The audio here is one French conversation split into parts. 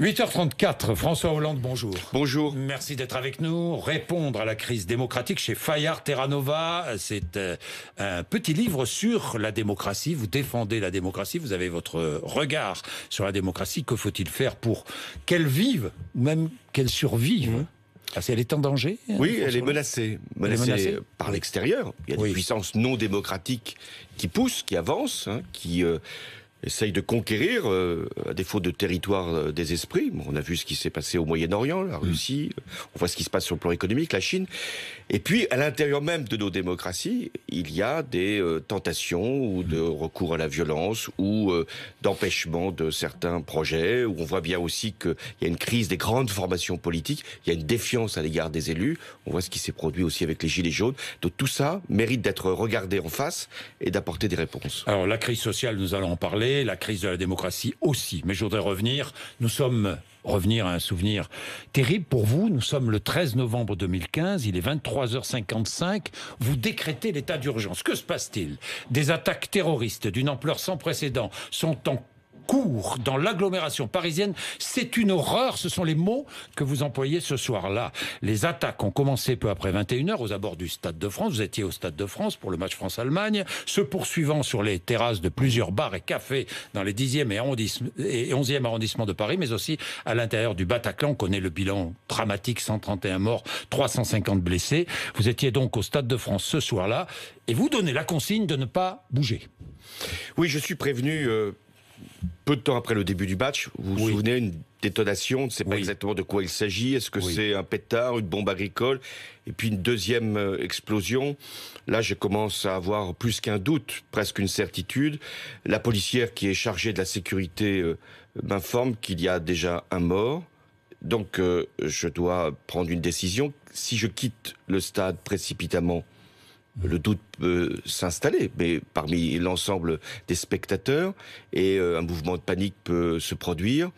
8h34, François Hollande, bonjour. Bonjour. Merci d'être avec nous. Répondre à la crise démocratique chez Fayard Terranova. C'est euh, un petit livre sur la démocratie. Vous défendez la démocratie, vous avez votre regard sur la démocratie. Que faut-il faire pour qu'elle vive, ou même qu'elle survive mmh. parce elle est en danger hein, Oui, elle est menacée. menacée, par l'extérieur. Il y a des puissances non démocratiques qui poussent, qui avancent, hein, qui euh, essaye de conquérir, euh, à défaut de territoire euh, des esprits. on a vu ce qui s'est passé au Moyen-Orient, la mm. Russie, euh, on voit ce qui se passe sur le plan économique, la Chine. Et puis, à l'intérieur même de nos démocraties, il y a des tentations ou de mm. recours à la violence ou d'empêchement de certains projets, où on voit bien aussi qu'il y a une crise des grandes formations politiques, il y a une défiance à l'égard des élus, on voit ce qui s'est produit aussi avec les Gilets jaunes. Donc tout ça mérite d'être regardé en face et d'apporter des réponses. Alors la crise sociale, nous allons en parler la crise de la démocratie aussi. Mais je voudrais revenir. Nous sommes revenir à un souvenir terrible pour vous. Nous sommes le 13 novembre 2015, il est 23h55, vous décrétez l'état d'urgence. Que se passe-t-il Des attaques terroristes d'une ampleur sans précédent sont en court dans l'agglomération parisienne. C'est une horreur, ce sont les mots que vous employez ce soir-là. Les attaques ont commencé peu après 21h aux abords du Stade de France. Vous étiez au Stade de France pour le match France-Allemagne, se poursuivant sur les terrasses de plusieurs bars et cafés dans les 10e et 11e arrondissements de Paris, mais aussi à l'intérieur du Bataclan. On connaît le bilan dramatique, 131 morts, 350 blessés. Vous étiez donc au Stade de France ce soir-là et vous donnez la consigne de ne pas bouger. Oui, je suis prévenu euh, peu de temps après le début du match, vous vous souvenez, une détonation, on ne sait pas exactement de quoi il s'agit, est-ce que c'est un pétard, une bombe agricole, et puis une deuxième euh, explosion. Là, je commence à avoir plus qu'un doute, presque une certitude. La policière qui est chargée de la sécurité euh, m'informe qu'il y a déjà un mort. Donc, euh, je dois prendre une décision. Si je quitte le stade précipitamment, le doute peut s'installer, mais parmi l'ensemble des spectateurs, et euh, un mouvement de panique peut se produire.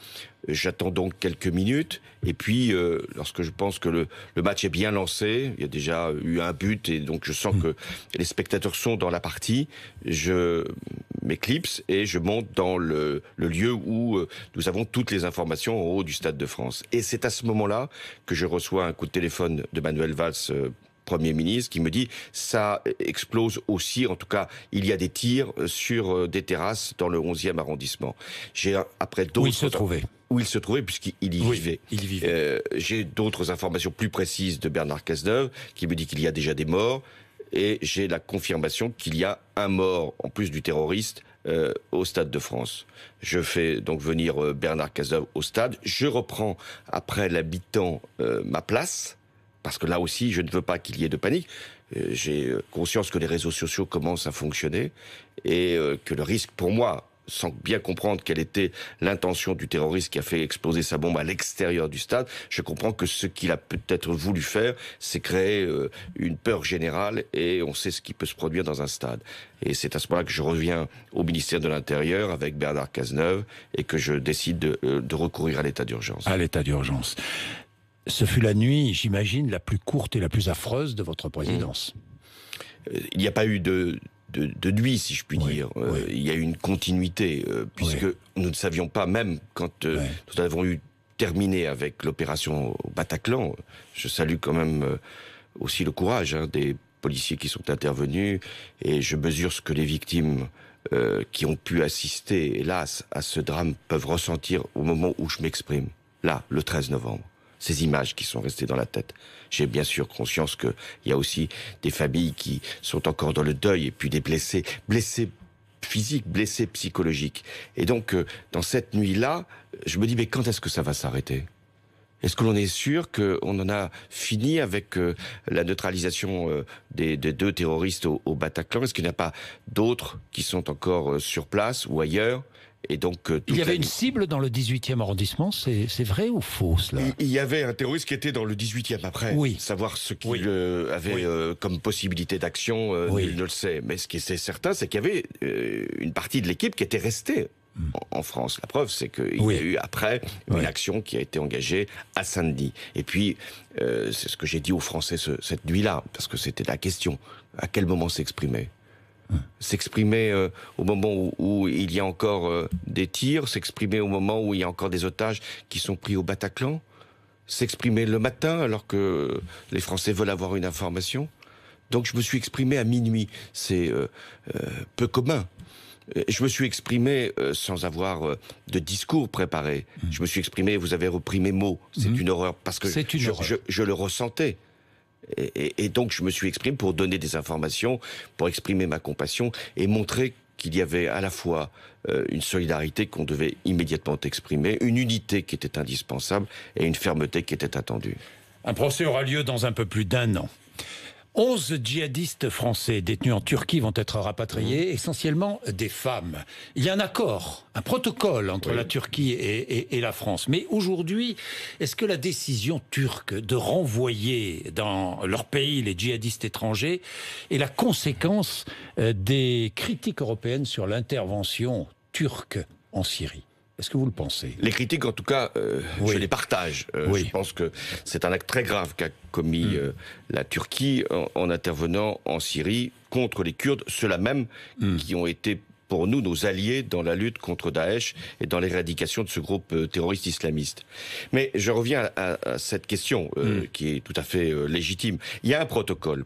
J'attends donc quelques minutes, et puis euh, lorsque je pense que le, match est bien lancé, il y a déjà eu un but, et donc je sens hmm. que les spectateurs sont dans la partie, je m'éclipse et je monte dans le, lieu où euh, nous avons toutes les informations en haut du Stade de France. Et c'est à ce moment-là que je reçois un coup de téléphone de Manuel Valls. Premier ministre qui me dit ça explose aussi, en tout cas il y a des tirs euh, sur euh, des terrasses dans le 11e arrondissement. J'ai euh, après d'autres... Où il se trouvait où il se trouvait puisqu'il y vivait. j'ai d'autres informations plus précises de Bernard Cazeneuve qui me dit qu'il y a déjà des morts et j'ai la confirmation qu'il y a un mort en plus du terroriste au Stade de France. Je fais donc venir Bernard Cazeneuve au stade. Je reprends après l'habitant ma place parce que là aussi, je ne veux pas qu'il y ait de panique. Euh, j'ai euh, conscience que les réseaux sociaux commencent à fonctionner et euh, que le risque pour moi, sans bien comprendre quelle était l'intention du terroriste qui a fait exploser sa bombe à l'extérieur du stade, je comprends que ce qu'il a peut-être voulu faire, c'est créer une peur générale et on sait ce qui peut se produire dans un stade. Et c'est à ce moment-là que je reviens au ministère de l'Intérieur avec Bernard Cazeneuve et que je décide de, recourir à l'état d'urgence. À l'état d'urgence. Ce fut la nuit, j'imagine, la plus courte et la plus affreuse de votre présidence. Euh, il n'y a pas eu de, nuit, si je puis dire. Euh, il y a eu une continuité, euh, puisque nous ne savions pas, même quand nous avons eu terminé avec l'opération au Bataclan, je salue quand même aussi le courage hein, des policiers qui sont intervenus, et je mesure ce que les victimes qui ont pu assister, hélas, à ce drame peuvent ressentir au moment où je m'exprime, là, le 13 novembre ces images qui sont restées dans la tête. J'ai bien sûr conscience qu'il y a aussi des familles qui sont encore dans le deuil et puis des blessés, blessés physiques, blessés psychologiques. Et donc, euh, dans cette nuit-là, je me dis, mais quand est-ce que ça va s'arrêter est-ce que l'on est sûr qu'on en a fini avec euh, la neutralisation euh, des, deux terroristes au, Bataclan Est-ce qu'il n'y a pas d'autres qui sont encore sur place ou ailleurs donc, euh, il y avait une cible dans le 18e arrondissement, c'est vrai ou faux cela il, y avait un terroriste qui était dans le 18e après. Savoir ce qu'il euh, avait euh, comme possibilité d'action, il ne le sait. Mais ce qui est certain, c'est qu'il y avait une partie de l'équipe qui était restée hmm. en France. La preuve, c'est qu'il y a eu après une action qui a été engagée à saint Et puis, c'est ce que j'ai dit aux Français cette nuit-là, parce que c'était la question. À quel moment s'exprimer s'exprimer euh, au moment où, il y a encore euh, des tirs, s'exprimer au moment où il y a encore des otages qui sont pris au Bataclan, s'exprimer le matin alors que les Français veulent avoir une information. Donc je me suis exprimé à minuit. C'est euh, peu commun. Je me suis exprimé sans avoir de discours préparé. Mmh. Je me suis exprimé, vous avez repris mes mots. C'est mmh. une horreur parce que je, le ressentais. Et, donc je me suis exprimé pour donner des informations, pour exprimer ma compassion et montrer qu'il y avait à la fois euh, une solidarité qu'on devait immédiatement exprimer, une unité qui était indispensable et une fermeté qui était attendue. Un procès aura lieu dans un peu plus d'un an. 11 djihadistes français détenus en Turquie vont être rapatriés, mmh. essentiellement des femmes. Il y a un accord, un protocole entre la Turquie et, la France. Mais aujourd'hui, est-ce que la décision turque de renvoyer dans leur pays les djihadistes étrangers est la conséquence euh, des critiques européennes sur l'intervention turque en Syrie est-ce que vous le pensez Les critiques, en tout cas, euh, je les partage. Euh, je pense que c'est un acte très grave qu'a commis hmm. euh, la Turquie en, intervenant en Syrie contre les Kurdes, ceux-là même hmm. qui ont été pour nous nos alliés dans la lutte contre Daesh et dans l'éradication de ce groupe terroriste islamiste. Mais je reviens à, cette question hmm. qui est tout à fait légitime. Il y a un protocole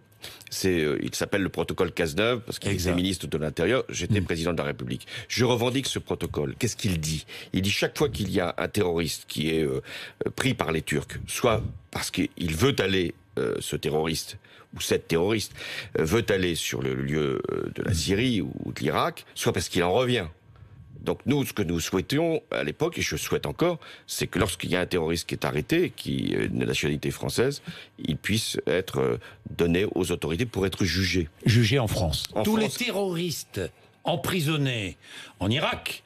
c'est, euh, il s'appelle le protocole Cazeneuve parce qu'il était ministre de l'Intérieur. J'étais mm. président de la République. Je revendique ce protocole. Qu'est-ce qu'il dit Il dit chaque fois qu'il y a un terroriste qui est euh, euh, pris par les Turcs, soit parce qu'il veut aller ce terroriste ou cette terroriste veut aller sur le lieu de la mm. Syrie ou de l'Irak, soit parce qu'il en revient. Donc nous, ce que nous souhaitions à l'époque, et je souhaite encore, c'est que lorsqu'il y a un terroriste qui est arrêté, qui est euh, une nationalité française, il puisse être euh, donné aux autorités pour être jugé. Jugé en France. Tous les terroristes emprisonnés en Irak,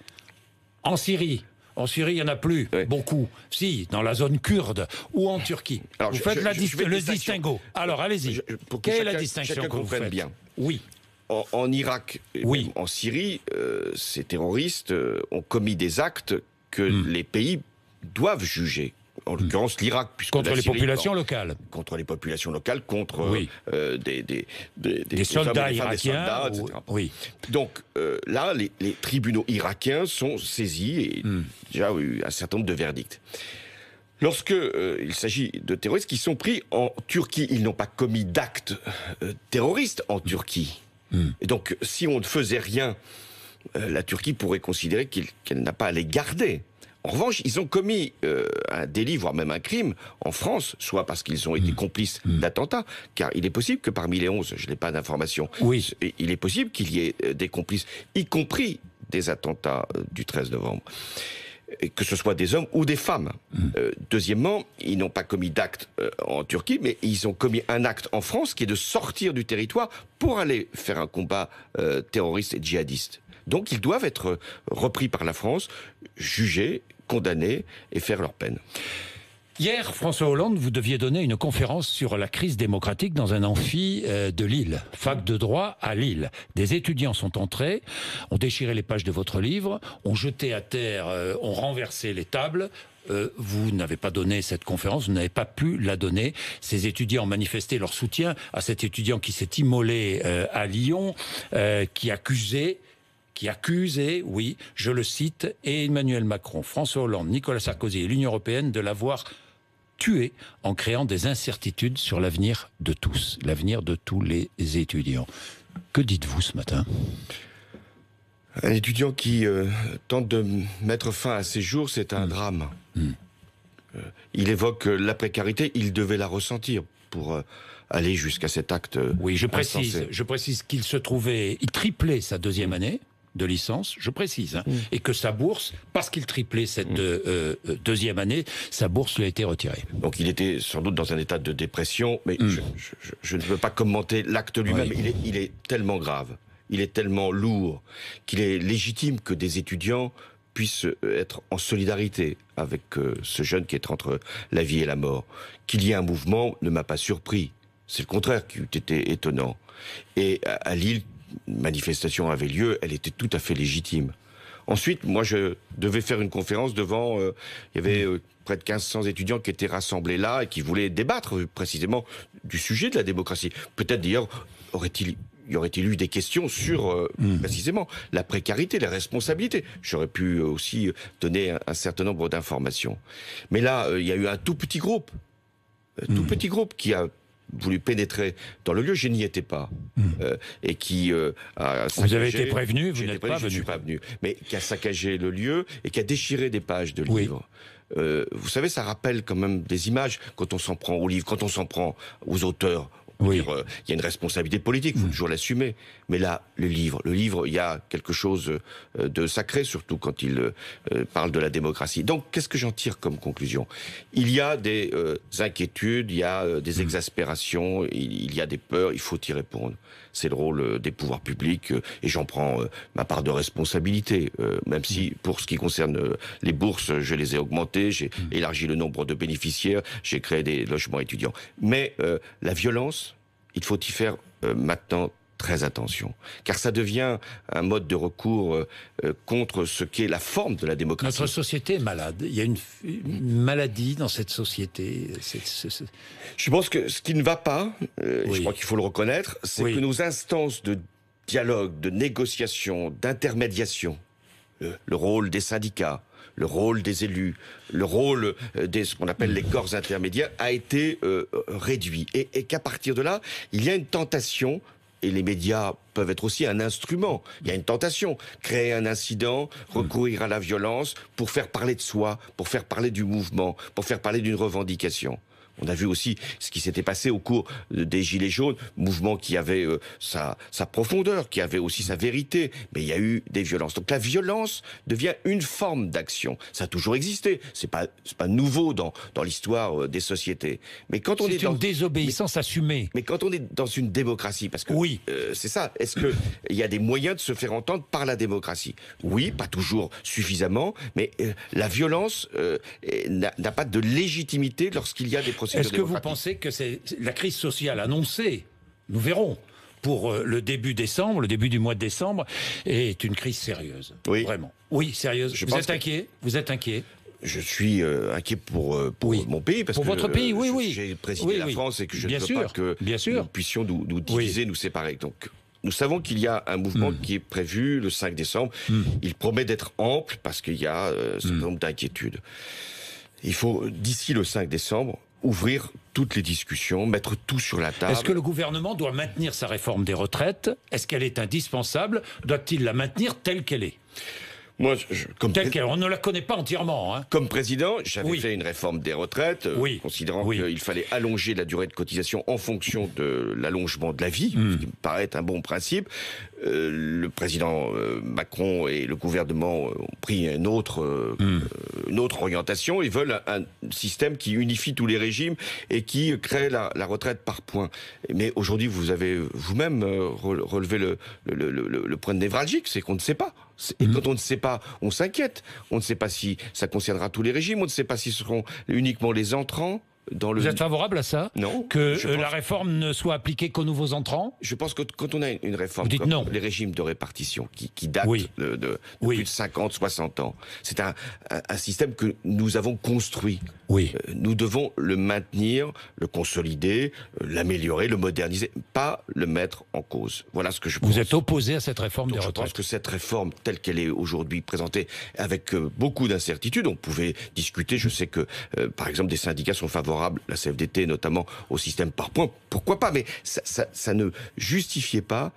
en Syrie, en Syrie, il n'y en a plus beaucoup. Si, dans la zone kurde ou en Turquie. vous faites la le distinguo. Alors, allez-y. Quelle est la distinction que vous faites bien. Oui en, Irak, et en Syrie, euh, ces terroristes euh, ont commis des actes que hmm. les pays doivent juger en hmm. l'occurrence l'Irak. Contre les populations locales. Contre les populations locales, contre euh, des, des, des, des, soldats irakiens. Donc là, les, tribunaux irakiens sont saisis et hmm. déjà eu un certain nombre de verdicts. Lorsque il s'agit de terroristes qui sont pris en Turquie, ils n'ont pas commis d'actes terroristes en Turquie. Et donc, si on ne faisait rien, euh, la Turquie pourrait considérer qu'elle n'a pas à les garder. En revanche, ils ont commis euh, un délit, voire même un crime, en France, soit parce qu'ils ont été mm. complices mm. d'attentats, car il est possible que parmi les 11, je n'ai pas d'informations, oui. il est possible qu'il y ait euh, des complices, y compris des attentats du 13 novembre que ce soit des hommes ou des femmes. Mm. Euh, deuxièmement, ils n'ont pas commis d'acte euh, en Turquie, mais ils ont commis un acte en France qui est de sortir du territoire pour aller faire un combat euh, terroriste et djihadiste. Donc ils doivent être repris par la France, jugés, condamnés et faire leur peine. Hier, François Hollande, vous deviez donner une conférence sur la crise démocratique dans un amphi euh, de Lille, fac de droit à Lille. Des étudiants sont entrés, ont déchiré les pages de votre livre, ont jeté à terre, euh, ont renversé les tables, euh, vous n'avez pas donné cette conférence, vous n'avez pas pu la donner. Ces étudiants ont manifesté leur soutien à cet étudiant qui s'est immolé à Lyon, qui accusait qui accusait, oui, je le cite, Emmanuel Macron, François Hollande, Nicolas Sarkozy et l'Union européenne de l'avoir tuer en créant des incertitudes sur l'avenir de tous, l'avenir de tous les étudiants. Que dites-vous ce matin Un étudiant qui euh, tente de mettre fin à ses jours, c'est un hmm. drame. Hmm. Euh, il évoque euh, la précarité, il devait la ressentir pour... aller jusqu'à cet acte. Oui, je précise, je précise qu'il se trouvait, il triplait sa deuxième année, de licence, je précise, hein, mm. et que sa bourse, parce qu'il triplait cette mm. euh, euh, deuxième année, sa bourse lui a été retirée. Donc il était sans doute dans un état de dépression, mais mm. je, ne veux pas commenter l'acte lui-même, il, est, il est tellement grave, il est tellement lourd, qu'il est légitime que des étudiants puissent euh, être en solidarité avec ce jeune qui est entre la vie et la mort. Qu'il y ait un mouvement ne m'a pas surpris. C'est le contraire qui eût été étonnant. Et à Lille, manifestation avait lieu, elle était tout à fait légitime. Ensuite, moi, je devais faire une conférence devant. Euh, il y avait euh, près de 1500 étudiants qui étaient rassemblés là et qui voulaient débattre euh, précisément du sujet de la démocratie. Peut-être d'ailleurs aurait-il y aurait-il eu des questions sur mm. précisément la précarité, la responsabilité. J'aurais pu aussi donner un, certain nombre d'informations. Mais là, il y a eu un tout petit groupe, un tout mm. petit groupe qui a voulu pénétrer dans le lieu, je n'y étais pas. Hmm. Euh, et qui euh, Vous avez été prévenu, vous n'êtes pas venu. suis pas venu. Mais qui a saccagé le lieu et qui a déchiré des pages de livres. Euh, vous savez, ça rappelle quand même des images quand on s'en prend aux livres, quand on s'en prend aux auteurs, oui. Euh, il y a une responsabilité politique, il faut mm. toujours l'assumer. Mais là, le livre, le livre, il y a quelque chose euh, de sacré, surtout quand il euh, parle de la démocratie. Donc, qu'est-ce que j'en tire comme conclusion Il y a des inquiétudes, il y a des mm. exaspérations, il, y a des peurs, il faut y répondre. C'est le rôle des pouvoirs publics, et j'en prends ma part de responsabilité, même si mm. pour ce qui concerne les bourses, je les ai augmentées, j'ai élargi le nombre de bénéficiaires, j'ai créé des logements étudiants. Mais la violence, il faut y faire euh, maintenant très attention, car ça devient un mode de recours euh, euh, contre ce qu'est la forme de la démocratie. Notre société est malade. Il y a une, maladie dans cette société. Je pense que ce qui ne va pas, je crois qu'il faut le reconnaître, c'est que nos instances de dialogue, de négociation, d'intermédiation, le rôle des syndicats, le rôle des élus, le rôle euh, de ce qu'on appelle les corps intermédiaires a été euh, euh, réduit et qu'à partir de là, il y a une tentation et les médias peuvent être aussi un instrument. Il y a une tentation. Créer un incident, recourir à la violence pour faire parler de soi, pour faire parler du mouvement, pour faire parler d'une revendication. On a vu aussi ce qui s'était passé au cours des Gilets jaunes, mouvement qui avait euh, sa, profondeur, qui avait aussi sa vérité, mais il y a eu des violences. Donc la violence devient une forme d'action. Ça a toujours existé. C'est pas pas nouveau dans l'histoire euh, des sociétés. Mais quand on est, dans une désobéissance assumée. Mais quand on est dans une démocratie, parce que oui, euh, c'est ça. Est-ce que il y a des moyens de se faire entendre par la démocratie Oui, pas toujours suffisamment, mais la violence n'a pas de légitimité lorsqu'il y a des processus est-ce que vous pensez que c'est la crise sociale annoncée Nous verrons pour euh, le début décembre, le début du mois de décembre, est une crise sérieuse. Oui. Vraiment. Oui, sérieuse. vous êtes inquiet Vous êtes inquiet je suis euh, inquiet pour, euh, mon pays parce pour que votre pays, oui, oui. j'ai présidé la France et que je ne veux pas que nous puissions nous, diviser, nous séparer. Donc, nous savons qu'il y a un mouvement hmm. qui est prévu le 5 décembre. Hmm. Il promet d'être ample parce qu'il y a ce hmm. nombre d'inquiétudes. Il faut d'ici le 5 décembre ouvrir toutes les discussions, mettre tout sur la table. Est-ce que le gouvernement doit maintenir sa réforme des retraites Est-ce qu'elle est indispensable Doit-il la maintenir telle qu'elle est moi, comme Telle qu'elle, on ne la connaît pas entièrement. Hein. Comme président, j'avais fait une réforme des retraites, euh, considérant qu'il fallait allonger la durée de cotisation en fonction de l'allongement de la vie, ce qui me paraît un bon principe. Euh, le président euh, Macron et le gouvernement euh, ont pris hmm. une autre, orientation. Ils veulent un, système qui unifie tous les régimes et qui crée la, retraite par points. Mais aujourd'hui, vous avez vous-même relevé le, le, le, point névralgique, c'est qu'on ne sait pas. Et hmm. quand on ne sait pas, on s'inquiète. On ne sait pas si ça concernera tous les régimes, on ne sait pas si ce seront uniquement les entrants. Vous êtes favorable à ça Non. Que euh, la réforme ne soit appliquée qu'aux nouveaux entrants Je pense que quand on a une réforme comme les régimes de répartition qui, datent de, plus de 50, 60 ans, c'est un, système que nous avons construit. Oui. Euh, nous devons le maintenir, le consolider, euh, l'améliorer, le moderniser, pas le mettre en cause. Voilà ce que je pense. Vous êtes opposé à cette réforme des je retraites Je pense que cette réforme telle qu'elle est aujourd'hui présentée avec beaucoup d'incertitudes, on pouvait discuter, je sais que par exemple des syndicats sont favorables la CFDT notamment, au système par points, pourquoi pas, mais ça, ça ne justifiait pas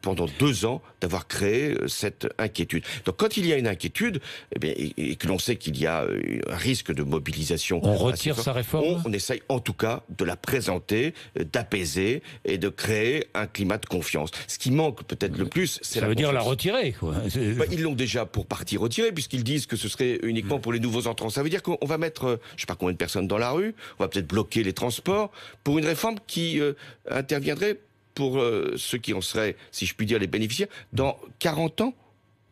pendant deux ans d'avoir créé euh, cette inquiétude. Donc quand il y a une inquiétude, eh et, que l'on sait qu'il y a euh, un risque de mobilisation, on retire sa réforme. On, essaye en tout cas de la présenter, euh, d'apaiser et de créer un climat de confiance. Ce qui manque peut-être le plus, c'est ça veut dire la retirer. Quoi. Bah, ils l'ont déjà pour partie retirée puisqu'ils disent que ce serait uniquement pour les nouveaux entrants. Ça veut dire qu'on va mettre, je sais pas combien de personnes dans la rue, on va peut-être bloquer les transports pour une réforme qui interviendrait pour euh, ceux qui en seraient, si je puis dire, les bénéficiaires, dans 40 ans,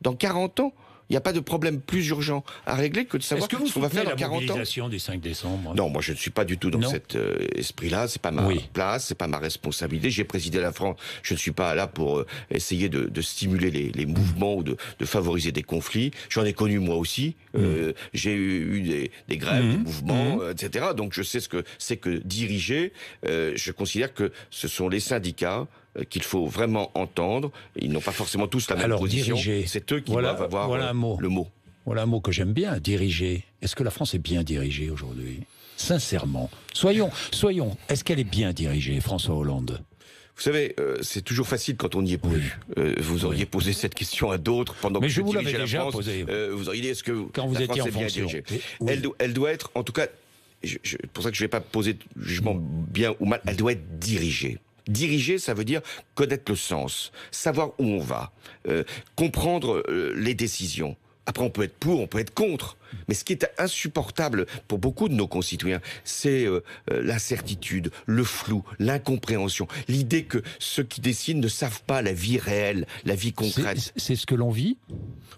dans 40 ans, il n'y a pas de problème plus urgent à régler que de savoir que ce qu'on va faire dans 40 ans. du 5 décembre Non, moi je ne suis pas du tout dans cet euh, esprit-là. C'est pas ma place, c'est pas ma responsabilité. J'ai présidé la France. Je ne suis pas là pour euh, essayer de, stimuler les, mouvements ou de, favoriser des conflits. J'en ai connu moi aussi. Mm. Euh, j'ai eu, des, grèves, des mm. mouvements, mm. etc. Donc je sais ce que c'est que diriger. je considère que ce sont les syndicats euh, qu'il faut vraiment entendre. Ils n'ont pas forcément tous la même Alors, position. C'est eux qui doivent avoir euh, mot. le mot. Voilà un mot que j'aime bien, diriger. Est-ce que la France est bien dirigée aujourd'hui Sincèrement. Soyons, soyons. Est-ce qu'elle est bien dirigée, François Hollande vous savez, euh, c'est toujours facile quand on y est plus. vous auriez posé cette question à d'autres pendant que je, vous la déjà France, vous auriez est-ce que quand vous étiez en bien elle, doit être, en tout cas, pour ça que je ne vais pas poser jugement bien ou mal, elle doit être dirigée. Diriger, ça veut dire connaître le sens, savoir où on va, euh, comprendre euh, les décisions. Après, on peut être pour, on peut être contre. Mais ce qui est insupportable pour beaucoup de nos concitoyens, c'est euh, euh, l'incertitude, le flou, l'incompréhension, l'idée que ceux qui dessinent ne savent pas la vie réelle, la vie concrète. C'est ce que l'on vit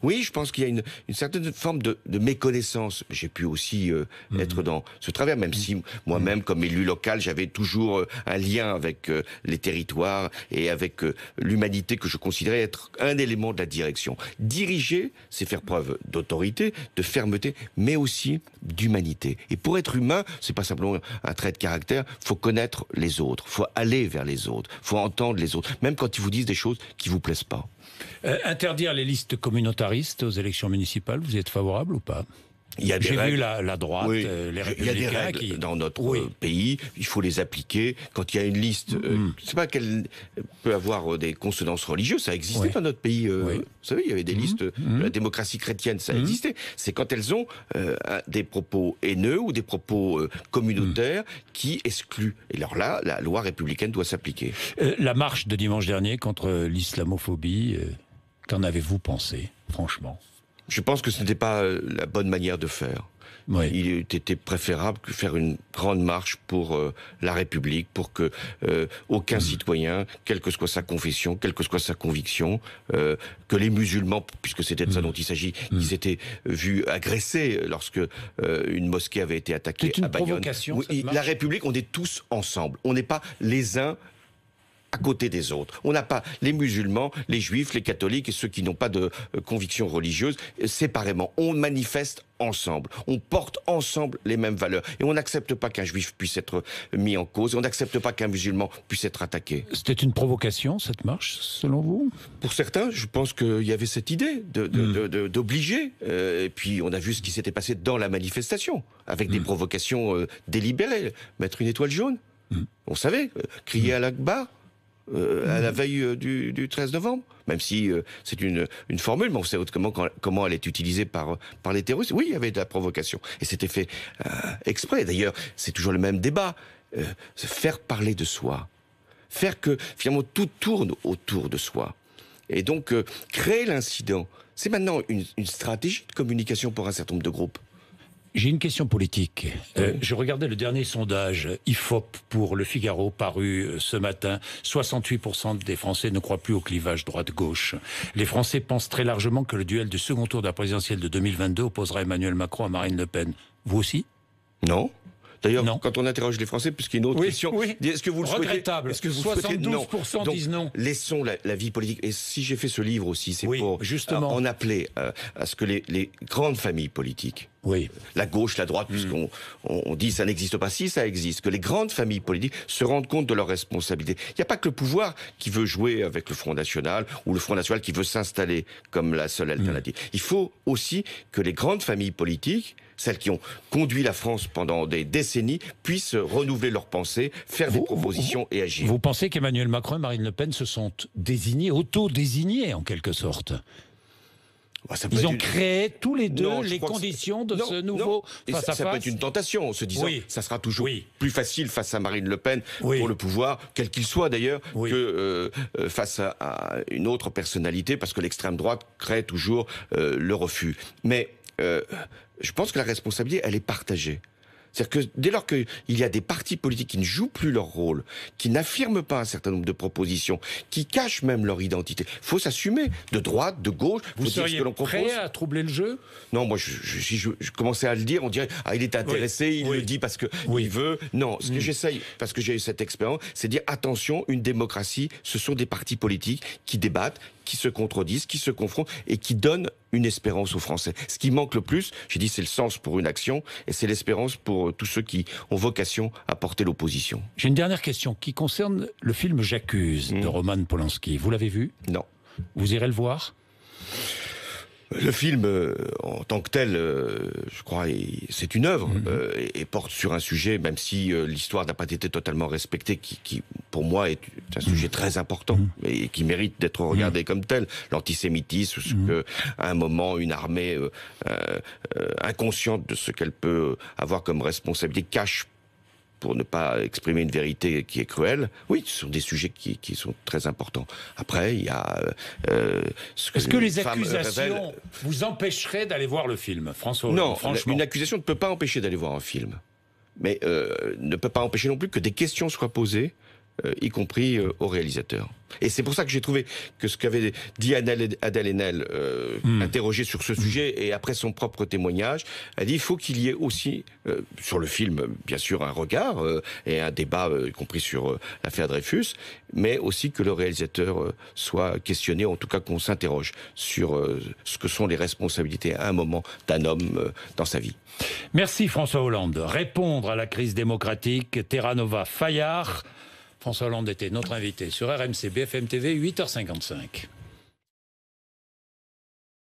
Oui, je pense qu'il y a une, certaine forme de, méconnaissance. J'ai pu aussi euh, être mhm. dans ce travers, même si moi-même, mhm. comme élu local, j'avais toujours un lien avec les territoires et avec l'humanité que je considérais être un élément de la direction. Diriger, c'est faire preuve d'autorité, de fermeté mais aussi d'humanité. Et pour être humain, c'est pas simplement un trait de caractère, faut connaître les autres, faut aller vers les autres, faut entendre les autres, même quand ils vous disent des choses qui vous plaisent pas. Euh, interdire les listes communautaristes aux élections municipales, vous êtes favorable ou pas j'ai vu la, droite, euh, les républicains. Il y a des règles dans notre pays, il faut les appliquer. Quand il y a une liste, c'est euh, mm-hmm. je ne sais pas qu'elle peut avoir euh, des consonances religieuses, ça existait existé dans notre pays. vous savez, il y avait des mm-hmm. listes mm-hmm. la démocratie chrétienne, ça existait. C'est quand elles ont des propos haineux ou des propos communautaires qui excluent. Et alors là, la loi républicaine doit s'appliquer. la marche de dimanche dernier contre l'islamophobie, qu'en avez-vous pensé, franchement je pense que ce n'était pas euh, la bonne manière de faire. Il était préférable que faire une grande marche pour euh, la République, pour que euh, aucun mmh. citoyen, quelle que soit sa confession, quelle que soit sa conviction, que les musulmans, puisque c'était de ça mmh. dont il s'agit, mmh. ils étaient vus agressés lorsque une mosquée avait été attaquée une à Bayonne. Oui, la République, on est tous ensemble. On n'est pas les uns à côté des autres. On n'a pas les musulmans, les juifs, les catholiques et ceux qui n'ont pas de euh, conviction religieuse euh, séparément. On manifeste ensemble. On porte ensemble les mêmes valeurs. Et on n'accepte pas qu'un juif puisse être euh, mis en cause. On n'accepte pas qu'un musulman puisse être attaqué. C'était une provocation, cette marche, selon vous Pour certains, je pense qu'il y avait cette idée d'obliger. De, de, hmm. et puis, on a vu ce qui s'était passé dans la manifestation, avec des hmm. provocations délibérées. Mettre une étoile jaune. Hmm. On savait. crier à l'Akbar. Euh, à mhm. la veille euh, du, 13 novembre, même si euh, c'est une, formule, mais on sait comment, comment elle est utilisée par, par les terroristes. Oui, il y avait de la provocation, et c'était fait exprès. D'ailleurs, c'est toujours le même débat. faire parler de soi, faire que finalement tout tourne autour de soi, et donc créer l'incident, c'est maintenant une stratégie de communication pour un certain nombre de groupes. J'ai une question politique. Euh, je regardais le dernier sondage IFOP pour Le Figaro paru euh, ce matin. 68% des Français ne croient plus au clivage droite-gauche. Les Français pensent très largement que le duel du second tour de la présidentielle de 2022 opposera Emmanuel Macron à Marine Le Pen. Vous aussi Non. D'ailleurs, quand on interroge les Français, puisqu'il y a une autre question, est-ce que vous le Regrettable. Est-ce que 72% non. disent non. Laissons la, vie politique. Et si j'ai fait ce livre aussi, c'est pour justement. Euh, en appeler euh, à ce que les, grandes familles politiques oui. La gauche, la droite, hmm. puisqu'on on, dit ça n'existe pas. Si ça existe, que les grandes familles politiques se rendent compte de leurs responsabilités. Il n'y a pas que le pouvoir qui veut jouer avec le Front National ou le Front National qui veut s'installer comme la seule hmm. alternative. Il faut aussi que les grandes familles politiques celles qui ont conduit la France pendant des décennies, puissent renouveler leurs pensées, faire des propositions et agir. Vous pensez qu'Emmanuel Macron et Marine Le Pen se sont désignés, auto-désignés en quelque sorte ils ont créé tous les deux les conditions de ce nouveau face ça, à Ça peut être une tentation on se disant oui. ça sera toujours plus facile face à Marine Le Pen pour le pouvoir, quel qu'il soit d'ailleurs, que euh, euh, face à, une autre personnalité, parce que l'extrême droite crée toujours euh, le refus. Mais euh, je pense que la responsabilité, elle est partagée. C'est-à-dire que dès lors qu'il y a des partis politiques qui ne jouent plus leur rôle, qui n'affirment pas un certain nombre de propositions, qui cachent même leur identité, il faut s'assumer de droite, de gauche. Vous que l'on propose. à troubler le jeu Non, moi, si je, commençais à le dire, on dirait ah il est intéressé, il le dit parce que il veut. Non, ce que mm. j'essaye, parce que j'ai eu cette expérience, c'est dire attention, une démocratie, ce sont des partis politiques qui débattent, qui se contredisent, qui se confrontent et qui donnent une espérance aux Français. Ce qui manque le plus, j'ai dit, c'est le sens pour une action et c'est l'espérance pour euh, tous ceux qui ont vocation à porter l'opposition. J'ai une dernière question qui concerne le film J'accuse de hmm. Roman Polanski. Vous l'avez vu Non. Vous irez le voir le film, euh, en tant que tel, euh, je crois, c'est une œuvre mhm. euh, et, porte sur un sujet, même si l'histoire n'a pas été totalement respectée, qui, pour moi est un mhm. sujet très important et mhm. qui mérite d'être regardé comme tel. L'antisémitisme, ce que à un moment une armée inconsciente de ce qu'elle peut avoir comme responsabilité cache pour ne pas exprimer une vérité qui est cruelle. Oui, ce sont des sujets qui, sont très importants. Après, il y a euh, euh, Est-ce que les accusations vous empêcheraient d'aller voir le film, François Non, franchement. une accusation ne peut pas empêcher d'aller voir un film, mais euh, ne peut pas empêcher non plus que des questions soient posées euh, y compris euh, aux réalisateurs. Et c'est pour ça que j'ai trouvé que ce qu'avait dit Adèle Haenel, interrogé euh, hmm. interrogée sur ce sujet et après son propre témoignage, elle dit il faut qu'il y ait aussi sur le film, bien sûr, un regard et un débat, y compris sur l'affaire Dreyfus, mais aussi que le réalisateur soit questionné, en tout cas qu'on s'interroge sur ce que sont les responsabilités à un moment d'un homme dans sa vie. Merci François Hollande. Répondre à la crise démocratique, Terra Nova Fayard. François Hollande était notre invité sur RMC BFM TV, 8h55.